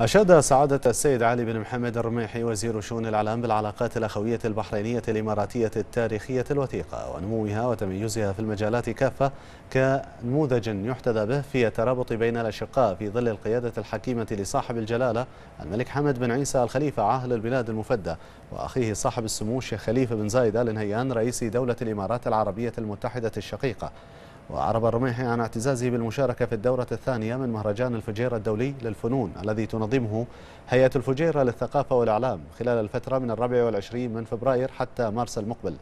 أشاد سعادة السيد علي بن محمد الرميحي وزير شؤون الإعلام بالعلاقات الأخوية البحرينية الإماراتية التاريخية الوثيقة ونموها وتميزها في المجالات كافة كنموذج يحتذى به في الترابط بين الأشقاء في ظل القيادة الحكيمة لصاحب الجلالة الملك حمد بن عيسى الخليفة عاهل البلاد المفدى وأخيه صاحب السمو الشيخ خليفة بن زايد آل نهيان رئيس دولة الإمارات العربية المتحدة الشقيقة وأعرب الرميحي عن اعتزازه بالمشاركة في الدورة الثانية من مهرجان الفجيرة الدولي للفنون الذي تنظمه هيئة الفجيرة للثقافة والإعلام خلال الفترة من الرابع والعشرين من فبراير حتى مارس المقبل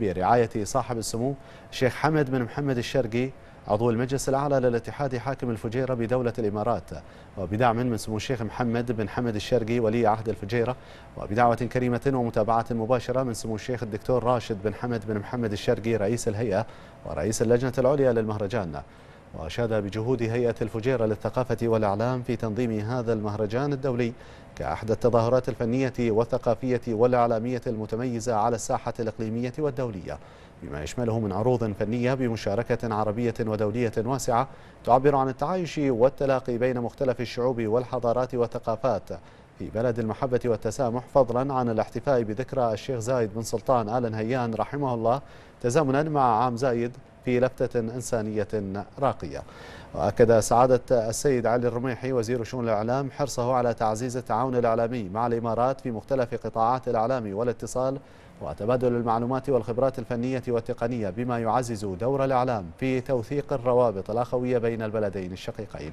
برعاية صاحب السمو الشيخ حمد بن محمد الشرقي عضو المجلس الأعلى للاتحاد حاكم الفجيرة بدولة الإمارات وبدعم من سمو الشيخ محمد بن حمد الشرقي ولي عهد الفجيرة وبدعوة كريمة ومتابعة مباشرة من سمو الشيخ الدكتور راشد بن حمد بن محمد الشرقي رئيس الهيئة ورئيس اللجنة العليا للمهرجان وأشاد بجهود هيئة الفجيرة للثقافة والإعلام في تنظيم هذا المهرجان الدولي كأحدى التظاهرات الفنية والثقافية والإعلامية المتميزة على الساحة الإقليمية والدولية بما يشمله من عروض فنية بمشاركة عربية ودولية واسعة تعبر عن التعايش والتلاقي بين مختلف الشعوب والحضارات والثقافات في بلد المحبة والتسامح فضلا عن الاحتفاء بذكرى الشيخ زايد بن سلطان آل نهيان رحمه الله تزامنا مع عام زايد في لفتة إنسانية راقية وأكد سعادة السيد علي الرميحي وزير شؤون الإعلام حرصه على تعزيز التعاون الإعلامي مع الإمارات في مختلف قطاعات الإعلام والاتصال وتبادل المعلومات والخبرات الفنية والتقنية بما يعزز دور الإعلام في توثيق الروابط الأخوية بين البلدين الشقيقين